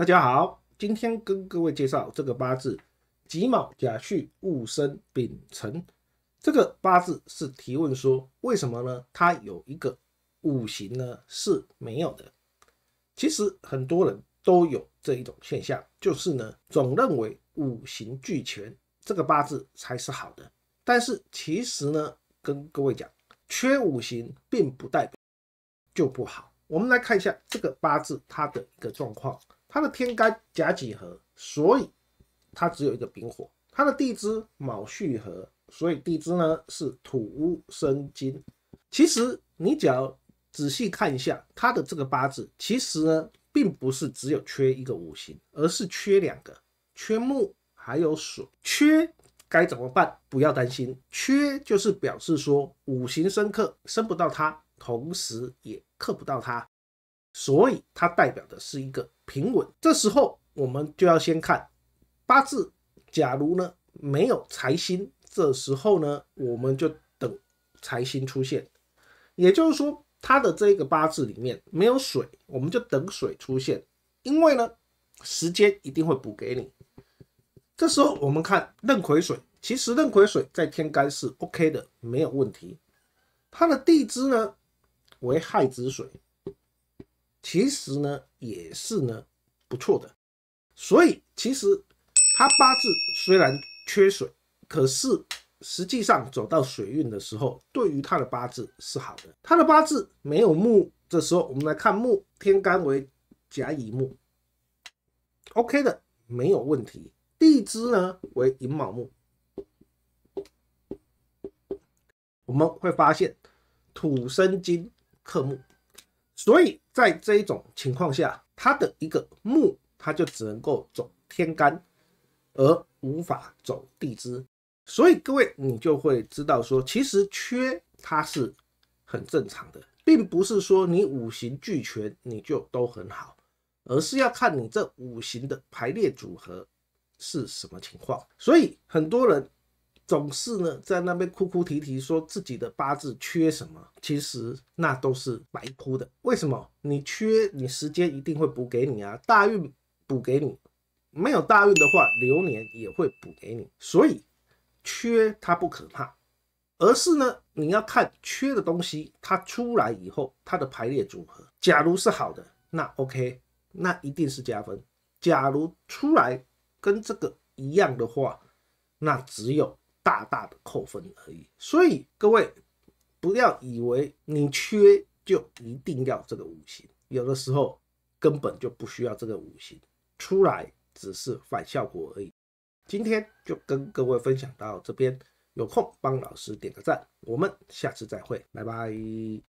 大家好，今天跟各位介绍这个八字己卯甲戌戊申丙辰。这个八字是提问说为什么呢？它有一个五行呢是没有的。其实很多人都有这一种现象，就是呢总认为五行俱全这个八字才是好的。但是其实呢，跟各位讲，缺五行并不代表就不好。我们来看一下这个八字它的一个状况。他的天干甲己合，所以它只有一个丙火。它的地支卯戌合，所以地支呢是土生金。其实你只要仔细看一下他的这个八字，其实呢并不是只有缺一个五行，而是缺两个，缺木还有水。缺该怎么办？不要担心，缺就是表示说五行生克生不到它，同时也克不到它。所以它代表的是一个平稳。这时候我们就要先看八字，假如呢没有财星，这时候呢我们就等财星出现。也就是说，它的这个八字里面没有水，我们就等水出现。因为呢，时间一定会补给你。这时候我们看壬癸水，其实壬癸水在天干是 OK 的，没有问题。它的地支呢为亥子水。其实呢，也是呢，不错的。所以其实他八字虽然缺水，可是实际上走到水运的时候，对于他的八字是好的。他的八字没有木这时候，我们来看木天干为甲乙木，OK 的，没有问题。地支呢为寅卯木，我们会发现土生金克木。所以在这一种情况下，它的一个木，它就只能够走天干，而无法走地支。所以各位，你就会知道说，其实缺它是很正常的，并不是说你五行俱全你就都很好，而是要看你这五行的排列组合是什么情况。所以很多人。总是呢在那边哭哭啼啼，说自己的八字缺什么，其实那都是白哭的。为什么？你缺，你时间一定会补给你啊，大运补给你；没有大运的话，流年也会补给你。所以缺它不可怕，而是呢你要看缺的东西它出来以后它的排列组合。假如是好的，那 OK，那一定是加分；假如出来跟这个一样的话，那只有。大大的扣分而已，所以各位不要以为你缺就一定要这个五行，有的时候根本就不需要这个五行出来，只是反效果而已。今天就跟各位分享到这边，有空帮老师点个赞，我们下次再会，拜拜。